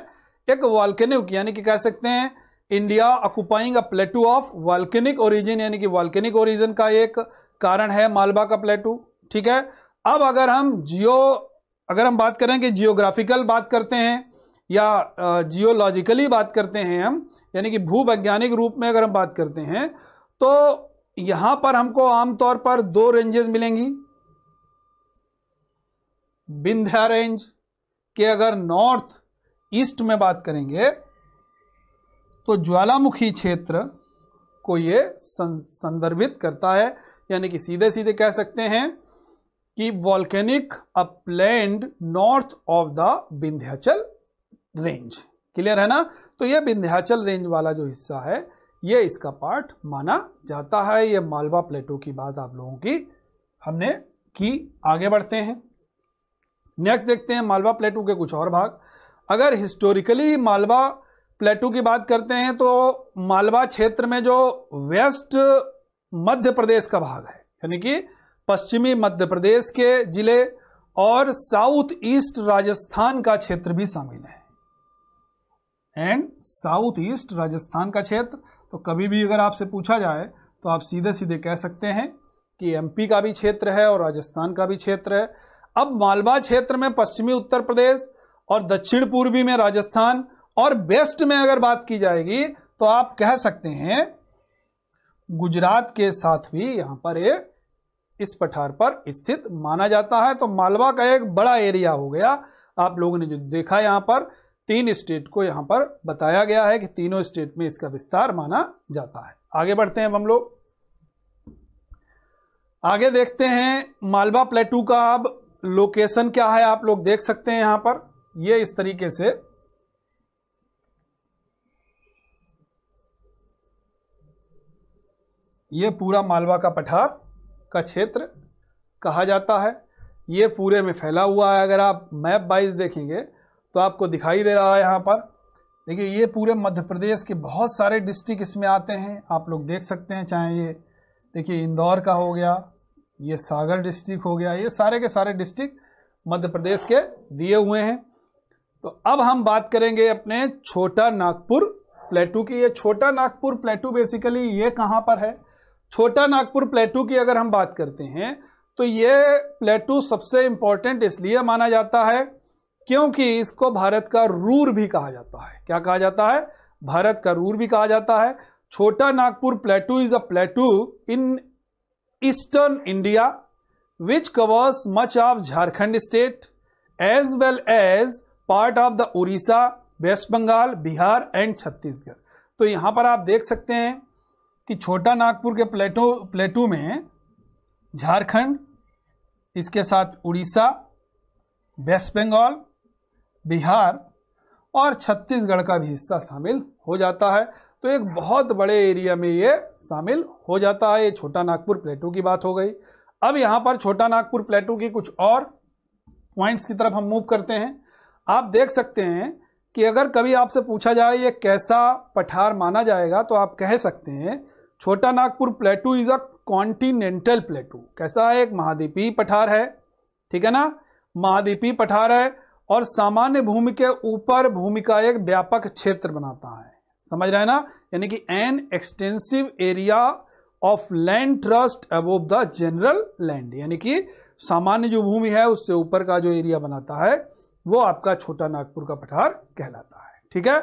एक वाल्केनिक यानी कि कह सकते हैं India occupying a plateau of volcanic origin यानी कि वाल्केनिक ओरिजिन का एक कारण है मालवा का प्लेटू ठीक है अब अगर हम जियो अगर हम बात करें कि जियोग्राफिकल बात करते हैं या जियोलॉजिकली बात करते हैं हम यानी कि भूवैज्ञानिक रूप में अगर हम बात करते हैं तो यहाँ पर हमको आमतौर पर दो रेंजेस मिलेंगी विंध्या रेंज के अगर नॉर्थ ईस्ट में बात करेंगे तो ज्वालामुखी क्षेत्र को ये संदर्भित करता है यानी कि सीधे सीधे कह सकते हैं कि volcanic upland north of the Vindhyachal range clear है ना तो यह विंध्याचल रेंज वाला जो हिस्सा है यह इसका पार्ट माना जाता है यह मालवा प्लेटो की बात आप लोगों की हमने की आगे बढ़ते हैं नेक्स्ट देखते हैं मालवा प्लेटो के कुछ और भाग अगर हिस्टोरिकली मालवा प्लेटू की बात करते हैं तो मालवा क्षेत्र में जो वेस्ट मध्य प्रदेश का भाग है यानी कि पश्चिमी मध्य प्रदेश के जिले और साउथ ईस्ट राजस्थान का क्षेत्र भी शामिल है एंड साउथ ईस्ट राजस्थान का क्षेत्र तो कभी भी अगर आपसे पूछा जाए तो आप सीधे सीधे कह सकते हैं कि एमपी का भी क्षेत्र है और राजस्थान का भी क्षेत्र है अब मालवा क्षेत्र में पश्चिमी उत्तर प्रदेश और दक्षिण पूर्वी में राजस्थान और बेस्ट में अगर बात की जाएगी तो आप कह सकते हैं गुजरात के साथ भी यहां पर ये इस पठार पर स्थित माना जाता है तो मालवा का एक बड़ा एरिया हो गया आप लोगों ने जो देखा यहां पर तीन स्टेट को यहां पर बताया गया है कि तीनों स्टेट में इसका विस्तार माना जाता है आगे बढ़ते हैं हम लोग आगे देखते हैं मालवा प्लेटू का अब लोकेशन क्या है आप लोग देख सकते हैं यहां पर यह इस तरीके से ये पूरा मालवा का पठार का क्षेत्र कहा जाता है ये पूरे में फैला हुआ है अगर आप मैप वाइज देखेंगे तो आपको दिखाई दे रहा है यहाँ पर देखिए ये पूरे मध्य प्रदेश के बहुत सारे डिस्ट्रिक्ट इसमें आते हैं आप लोग देख सकते हैं चाहे ये देखिए इंदौर का हो गया ये सागर डिस्ट्रिक्ट हो गया ये सारे के सारे डिस्ट्रिक्ट मध्य प्रदेश के दिए हुए हैं तो अब हम बात करेंगे अपने छोटा नागपुर प्लेटू की ये छोटा नागपुर प्लेटू बेसिकली ये कहाँ पर है छोटा नागपुर प्लेटू की अगर हम बात करते हैं तो ये प्लेटू सबसे इम्पोर्टेंट इसलिए माना जाता है क्योंकि इसको भारत का रूर भी कहा जाता है क्या कहा जाता है भारत का रूर भी कहा जाता है Chota Nagpur plateau is a plateau in eastern India which covers much of Jharkhand state as well as part of the Orissa West Bengal Bihar and Chhattisgarh तो यहां पर आप देख सकते हैं कि छोटा नागपुर के प्लेटो प्लेटू में झारखंड इसके साथ उड़ीसा वेस्ट बंगाल बिहार और छत्तीसगढ़ का भी हिस्सा शामिल हो जाता है तो एक बहुत बड़े एरिया में ये शामिल हो जाता है ये छोटा नागपुर प्लेटू की बात हो गई अब यहाँ पर छोटा नागपुर प्लेटू की कुछ और पॉइंट्स की तरफ हम मूव करते हैं आप देख सकते हैं कि अगर कभी आपसे पूछा जाए ये कैसा पठार माना जाएगा तो आप कह सकते हैं Chota Nagpur plateau is a continental plateau कैसा है एक महाद्वीपीय पठार है ठीक है ना महाद्वीपीय पठार है और सामान्य भूमि के ऊपर भूमि का एक व्यापक क्षेत्र बनाता है समझ रहे हैं ना यानी कि an extensive area of land thrust above the general land यानी कि सामान्य जो भूमि है उससे ऊपर का जो एरिया बनाता है वो आपका छोटा नागपुर का पठार कहलाता है ठीक है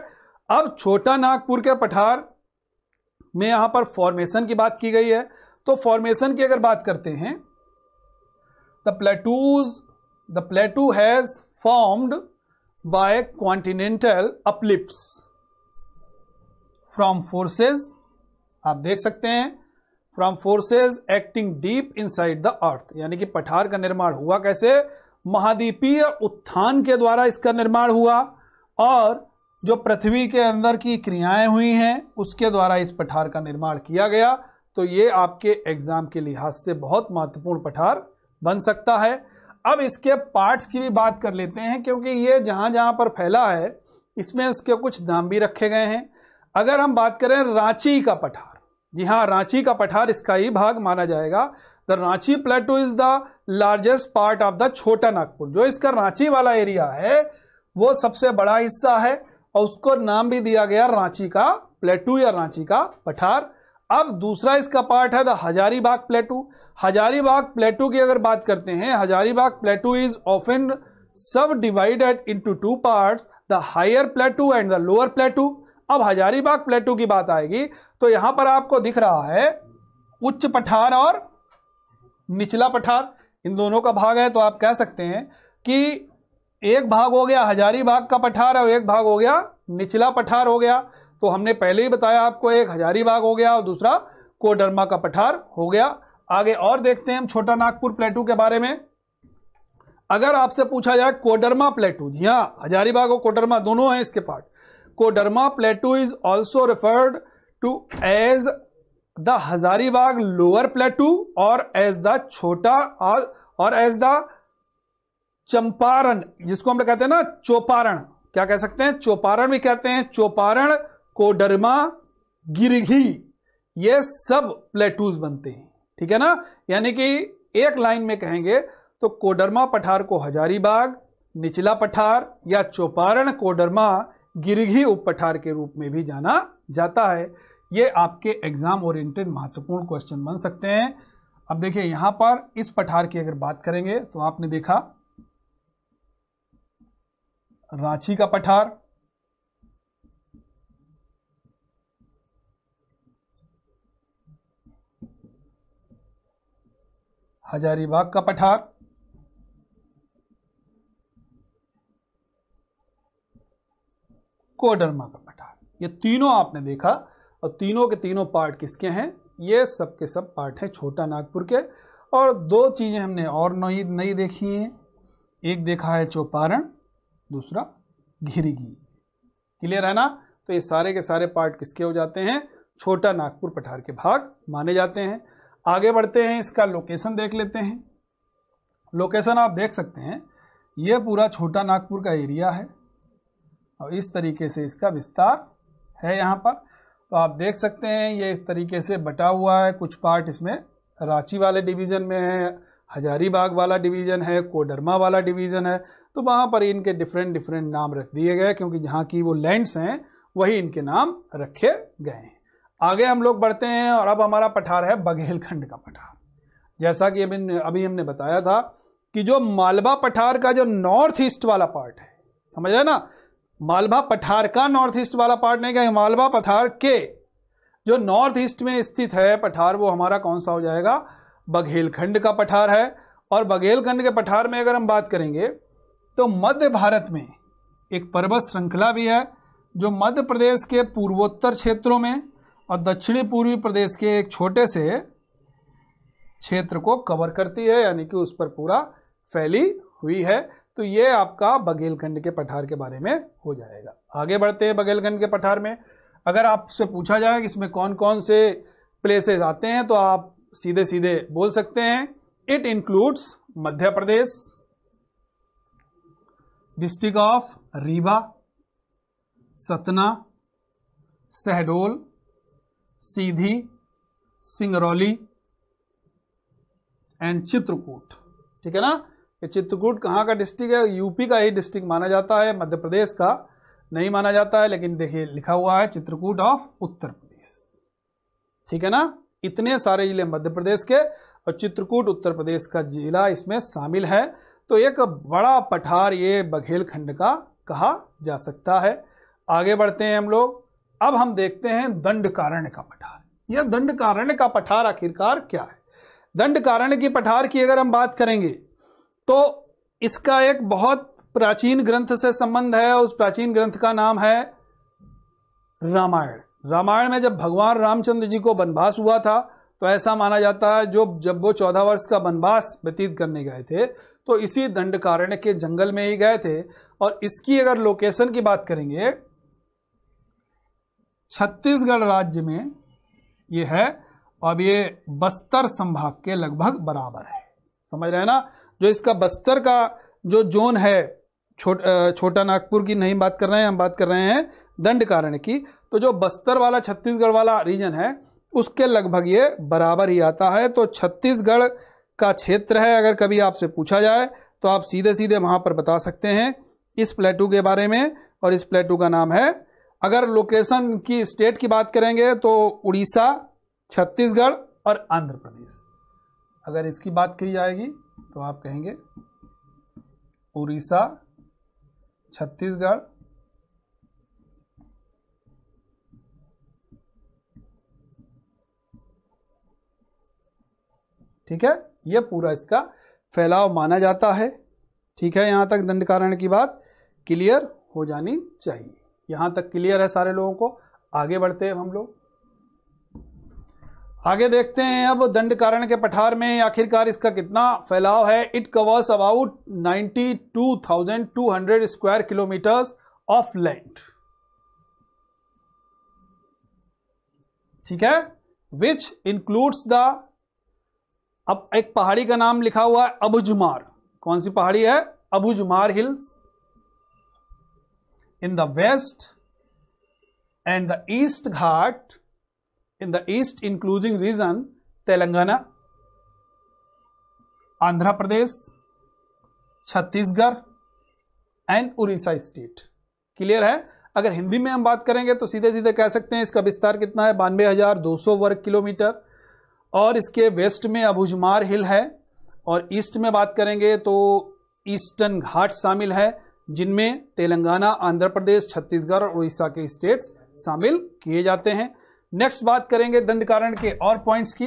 अब छोटा नागपुर के पठार में यहां पर फॉर्मेशन की बात की गई है तो फॉर्मेशन की अगर बात करते हैं the plateaus the plateau has formed by continental uplifts from forces आप देख सकते हैं from forces acting deep inside the earth यानी कि पठार का निर्माण हुआ कैसे महाद्वीपीय उत्थान के द्वारा इसका निर्माण हुआ और जो पृथ्वी के अंदर की क्रियाएं हुई हैं उसके द्वारा इस पठार का निर्माण किया गया तो ये आपके एग्जाम के लिहाज से बहुत महत्वपूर्ण पठार बन सकता है अब इसके पार्ट्स की भी बात कर लेते हैं क्योंकि ये जहाँ जहाँ पर फैला है इसमें उसके कुछ नाम भी रखे गए हैं अगर हम बात करें रांची का पठार जी हाँ रांची का पठार इसका ही भाग माना जाएगा the Ranchi plateau is the largest part of the Chota Nagpur जो इसका रांची वाला एरिया है वो सबसे बड़ा हिस्सा है और उसको नाम भी दिया गया रांची का प्लेटू या रांची का पठार अब दूसरा इसका पार्ट है the Hazaribagh plateau Hazaribagh plateau की अगर बात करते हैं Hazaribagh plateau is often subdivided into two parts the higher plateau and the lower plateau अब हजारीबाग प्लेटू की बात आएगी तो यहां पर आपको दिख रहा है उच्च पठार और निचला पठार इन दोनों का भाग है तो आप कह सकते हैं कि एक भाग हो गया हजारी भाग का पठार और एक भाग हो गया निचला पठार हो गया तो हमने पहले ही बताया आपको एक हजारी भाग हो गया और दूसरा कोडरमा का पठार हो गया आगे और देखते हैं हम छोटा नागपुर प्लेटू के बारे में अगर आपसे पूछा जाए कोडरमा प्लेटू जी हाँ हजारीबाग और कोडरमा दोनों हैं इसके part Koderma plateau is also referred to as the Hazaribagh lower plateau or as the छोटा और एज द चंपारण जिसको हम लोग कहते हैं ना चौपारण क्या कह सकते हैं चौपारण भी कहते हैं चौपारण कोडरमा गिरघी ये सब प्लेटूज बनते हैं ठीक है ना यानी कि एक लाइन में कहेंगे तो कोडरमा पठार को हजारीबाग निचला पठार या चौपारण कोडरमा गिरघी उप पठार के रूप में भी जाना जाता है ये आपके एग्जाम ओरिएंटेड महत्वपूर्ण क्वेश्चन बन सकते हैं अब देखिए यहां पर इस पठार की अगर बात करेंगे तो आपने देखा रांची का पठार हजारीबाग का पठार कोडरमा का पठार ये तीनों आपने देखा और तीनों के तीनों पार्ट किसके हैं ये सब के सब पार्ट हैं छोटा नागपुर के और दो चीज़ें हमने और नई नई देखी हैं एक देखा है चौपारण दूसरा घेरेगी क्लियर है ना तो ये सारे के सारे पार्ट किसके हो जाते हैं छोटा नागपुर पठार के भाग माने जाते हैं आगे बढ़ते हैं इसका लोकेशन देख लेते हैं लोकेशन आप देख सकते हैं ये पूरा छोटा नागपुर का एरिया है और इस तरीके से इसका विस्तार है यहाँ पर तो आप देख सकते हैं ये इस तरीके से बटा हुआ है कुछ पार्ट इसमें रांची वाले डिवीज़न में है हजारीबाग वाला डिवीज़न है कोडरमा वाला डिवीज़न है तो वहाँ पर इनके डिफरेंट डिफरेंट नाम रख दिए गए क्योंकि जहाँ की वो लैंड्स हैं वही इनके नाम रखे गए हैं आगे हम लोग बढ़ते हैं और अब हमारा पठार है बघेलखंड का पठार जैसा कि अभी अभी हमने बताया था कि जो मालवा पठार का जो नॉर्थ ईस्ट वाला पार्ट है समझ रहे ना मालवा पठार का नॉर्थ ईस्ट वाला पार्ट नहीं क्या मालवा पठार के जो नॉर्थ ईस्ट में स्थित है पठार वो हमारा कौन सा हो जाएगा बघेलखंड का पठार है और बघेलखंड के पठार में अगर हम बात करेंगे तो मध्य भारत में एक पर्वत श्रृंखला भी है जो मध्य प्रदेश के पूर्वोत्तर क्षेत्रों में और दक्षिणी पूर्वी प्रदेश के एक छोटे से क्षेत्र को कवर करती है यानी कि उस पर पूरा फैली हुई है तो ये आपका बघेलखंड के पठार के बारे में हो जाएगा आगे बढ़ते हैं बघेलखंड के पठार में अगर आपसे पूछा जाए कि इसमें कौन कौन से प्लेसेस आते हैं तो आप सीधे सीधे बोल सकते हैं it includes Madhya Pradesh district of Rewa Satna Shahdol Sidhi Singrauli and Chitrakoot ठीक है ना ये चित्रकूट कहाँ का डिस्ट्रिक्ट है यूपी का ही डिस्ट्रिक्ट माना जाता है मध्य प्रदेश का नहीं माना जाता है लेकिन देखिए लिखा हुआ है चित्रकूट ऑफ उत्तर प्रदेश ठीक है ना इतने सारे जिले मध्य प्रदेश के और चित्रकूट उत्तर प्रदेश का जिला इसमें शामिल है तो एक बड़ा पठार ये बघेल खंड का कहा जा सकता है आगे बढ़ते हैं हम लोग अब हम देखते हैं दंड कारण का पठार यह दंड कारण का पठार आखिरकार क्या है दंड कारण की पठार की अगर हम बात करेंगे तो इसका एक बहुत प्राचीन ग्रंथ से संबंध है उस प्राचीन ग्रंथ का नाम है रामायण रामायण में जब भगवान रामचंद्र जी को वनवास हुआ था तो ऐसा माना जाता है जो जब वो चौदह वर्ष का वनवास व्यतीत करने गए थे तो इसी दंडकारण्य के जंगल में ही गए थे और इसकी अगर लोकेशन की बात करेंगे छत्तीसगढ़ राज्य में ये है अब ये बस्तर संभाग के लगभग बराबर है समझ रहे हैं ना जो इसका बस्तर का जो जोन है छोट छोटा नागपुर की नहीं बात कर रहे हैं हम बात कर रहे हैं दंड कारण की तो जो बस्तर वाला छत्तीसगढ़ वाला रीजन है उसके लगभग ये बराबर ही आता है तो छत्तीसगढ़ का क्षेत्र है अगर कभी आपसे पूछा जाए तो आप सीधे सीधे वहाँ पर बता सकते हैं इस प्लेटू के बारे में और इस प्लेटू का नाम है अगर लोकेशन की स्टेट की बात करेंगे तो उड़ीसा छत्तीसगढ़ और आंध्र प्रदेश अगर इसकी बात की जाएगी तो आप कहेंगे उड़ीसा छत्तीसगढ़ ठीक है ये पूरा इसका फैलाव माना जाता है ठीक है यहाँ तक दंड कारण की बात क्लियर हो जानी चाहिए यहाँ तक क्लियर है सारे लोगों को आगे बढ़ते हैं हम लोग आगे देखते हैं अब दंड कारण के पठार में आखिरकार इसका कितना फैलाव है it covers about 92,200 square kilometers of land ठीक है विच इंक्लूड्स द अब एक पहाड़ी का नाम लिखा हुआ है अबुजमार कौन सी पहाड़ी है Abujhmar hills in the west and the east Ghat in the east including region Telangana Andhra Pradesh Chhattisgarh and Odisha state clear है अगर हिंदी में हम बात करेंगे तो सीधे सीधे कह सकते हैं इसका विस्तार कितना है बानवे हजार दो सौ वर्ग किलोमीटर और इसके वेस्ट में अबुजमार हिल है और ईस्ट में बात करेंगे तो ईस्टर्न घाट शामिल है जिनमें तेलंगाना आंध्र प्रदेश छत्तीसगढ़ और उड़ीसा के स्टेट्स शामिल किए जाते हैं नेक्स्ट बात करेंगे दंडकारण के और पॉइंट्स की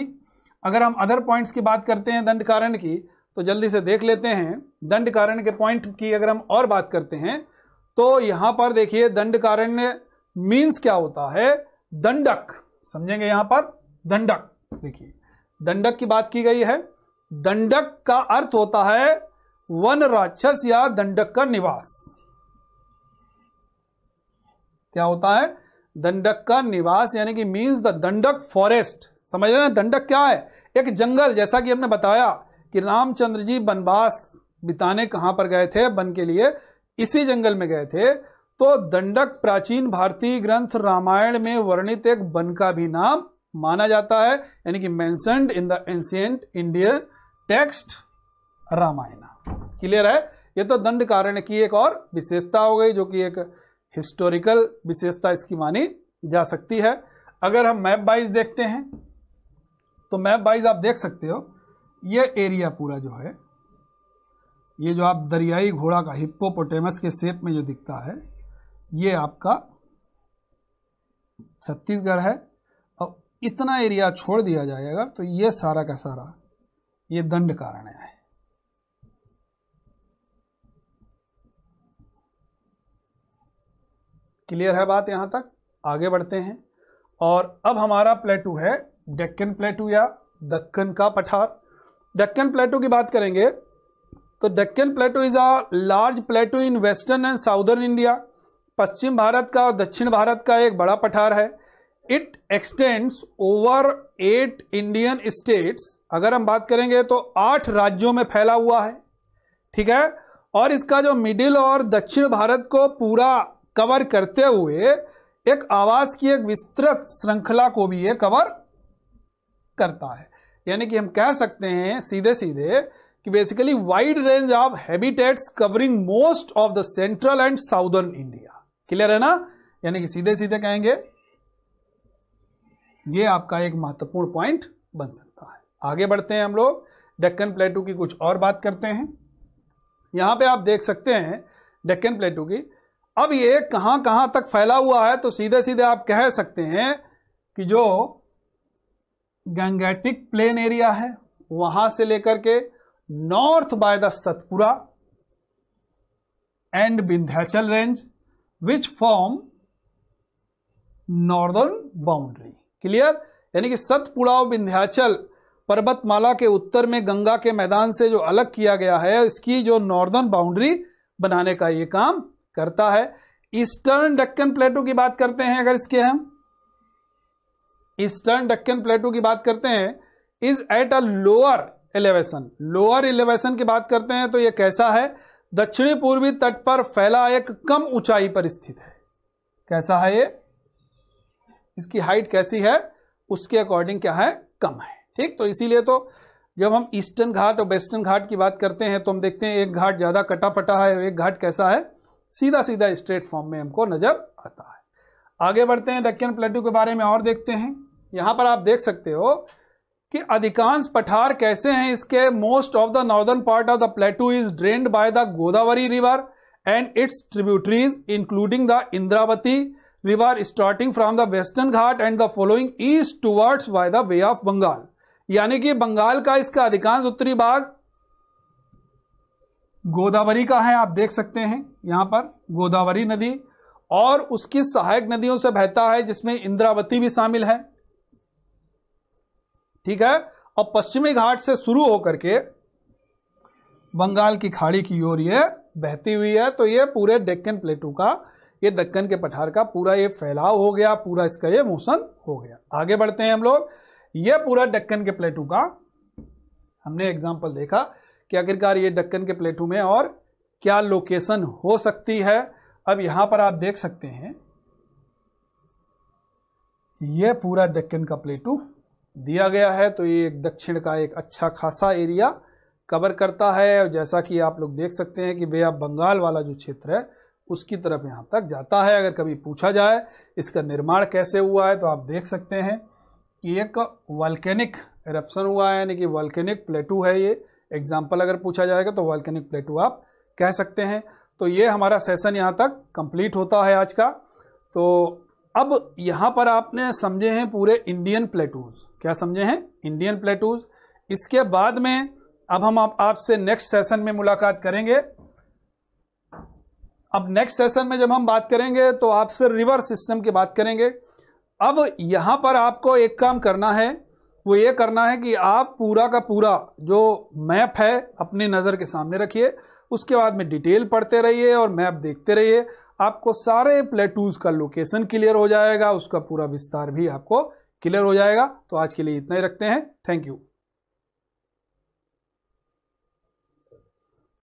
अगर हम अदर पॉइंट्स की बात करते हैं दंडकारण की तो जल्दी से देख लेते हैं दंडकारण के पॉइंट की अगर हम और बात करते हैं तो यहाँ पर देखिए दंडकारण्य मीन्स क्या होता है दंडक समझेंगे यहाँ पर दंडक देखिए दंडक की बात की गई है दंडक का अर्थ होता है वन राक्षस या दंडक का निवास क्या होता है दंडक का निवास यानी कि मींस द दंडक फॉरेस्ट समझ रहे हैं दंडक क्या है एक जंगल जैसा कि हमने बताया कि रामचंद्र जी बनवास बिताने कहां पर गए थे बन के लिए इसी जंगल में गए थे तो दंडक प्राचीन भारतीय ग्रंथ रामायण में वर्णित एक वन का भी नाम माना जाता है यानी कि mentioned in the ancient Indian text Ramayana clear है ये तो दंड कारण की एक और विशेषता हो गई जो कि एक हिस्टोरिकल विशेषता इसकी मानी जा सकती है अगर हम मैप वाइज देखते हैं तो मैप वाइज आप देख सकते हो ये एरिया पूरा जो है ये जो आप दरियाई घोड़ा का हिप्पोपोटेमस के शेप में जो दिखता है ये आपका छत्तीसगढ़ है इतना एरिया छोड़ दिया जाएगा तो ये सारा का सारा ये दंड कारण है क्लियर है बात यहां तक आगे बढ़ते हैं और अब हमारा प्लेटू है डेक्कन प्लेटू या दक्कन का पठार डेक्कन प्लेटू की बात करेंगे तो Deccan plateau is a large plateau in western and southern India पश्चिम भारत का और दक्षिण भारत का एक बड़ा पठार है it extends over eight Indian states अगर हम बात करेंगे तो आठ राज्यों में फैला हुआ है ठीक है और इसका जो मिडिल और दक्षिण भारत को पूरा कवर करते हुए एक आवास की एक विस्तृत श्रृंखला को भी ये कवर करता है यानी कि हम कह सकते हैं सीधे सीधे कि basically wide range of habitats covering most of the central and southern India clear है ना यानी कि सीधे सीधे कहेंगे ये आपका एक महत्वपूर्ण पॉइंट बन सकता है आगे बढ़ते हैं हम लोग डेक्कन प्लेटू की कुछ और बात करते हैं यहाँ पे आप देख सकते हैं डेक्कन प्लेटू की अब ये कहाँ कहाँ तक फैला हुआ है तो सीधे सीधे आप कह सकते हैं कि जो गैंगेटिक प्लेन एरिया है वहां से लेकर के north by the Satpura and Vindhyachal range which form northern boundary clear यानी कि सतपुड़ाव विंध्याचल पर्वतमाला के उत्तर में गंगा के मैदान से जो अलग किया गया है इसकी जो नॉर्दर्न बाउंड्री बनाने का ये काम करता है ईस्टर्न डक्कन प्लेटो की बात करते हैं अगर इसके हम ईस्टर्न डक्कन प्लेटो की बात करते हैं is at a lower elevation lower elevation की बात करते हैं तो यह कैसा है दक्षिणी पूर्वी तट पर फैला एक कम ऊंचाई पर स्थित है कैसा है ये इसकी हाइट कैसी है उसके अकॉर्डिंग क्या है कम है ठीक तो इसीलिए तो जब हम ईस्टर्न घाट और वेस्टर्न घाट की बात करते हैं तो हम देखते हैं एक घाट ज़्यादा कटा फटा है एक घाट कैसा है सीधा सीधा स्ट्रेट फॉर्म में हमको नज़र आता है आगे बढ़ते हैं डक्कन प्लेटू के बारे में और देखते हैं यहाँ पर आप देख सकते हो कि अधिकांश पठार कैसे हैं इसके most of the northern part of the plateau is drained by the Godavari river and its tributaries including the Indravati river starting from the western Ghat and the following east towards by the way of Bengal यानी कि बंगाल का इसका अधिकांश उत्तरी भाग गोदावरी का है आप देख सकते हैं यहां पर गोदावरी नदी और उसकी सहायक नदियों से बहता है जिसमें इंद्रावती भी शामिल है ठीक है और पश्चिमी घाट से शुरू होकर के बंगाल की खाड़ी की ओर यह बहती हुई है तो यह पूरे डेक्कन प्लेटू का ये दक्कन के पठार का पूरा ये फैलाव हो गया पूरा इसका ये मोशन हो गया आगे बढ़ते हैं हम लोग ये पूरा दक्कन के प्लेटू का हमने एग्जाम्पल देखा कि आखिरकार ये दक्कन के प्लेटू में और क्या लोकेशन हो सकती है अब यहां पर आप देख सकते हैं यह पूरा दक्कन का प्लेटू दिया गया है तो ये एक दक्षिण का एक अच्छा खासा एरिया कवर करता है जैसा कि आप लोग देख सकते हैं कि भैया बंगाल वाला जो क्षेत्र है उसकी तरफ यहाँ तक जाता है अगर कभी पूछा जाए इसका निर्माण कैसे हुआ है तो आप देख सकते हैं कि एक वालकैनिक एरप्सन हुआ है यानी कि वालकैनिक प्लेटू है ये एग्जाम्पल अगर पूछा जाएगा तो वालकैनिक प्लेटू आप कह सकते हैं तो ये हमारा सेशन यहाँ तक कंप्लीट होता है आज का तो अब यहाँ पर आपने समझे हैं पूरे इंडियन प्लेटूज क्या समझे हैं इंडियन प्लेटूज इसके बाद में अब हम आप आपसे नेक्स्ट सेशन में मुलाकात करेंगे अब नेक्स्ट सेशन में जब हम बात करेंगे तो आपसे रिवर्स सिस्टम की बात करेंगे अब यहाँ पर आपको एक काम करना है वो ये करना है कि आप पूरा का पूरा जो मैप है अपनी नज़र के सामने रखिए उसके बाद में डिटेल पढ़ते रहिए और मैप देखते रहिए आपको सारे प्लेटूज का लोकेशन क्लियर हो जाएगा उसका पूरा विस्तार भी आपको क्लियर हो जाएगा तो आज के लिए इतना ही रखते हैं थैंक यू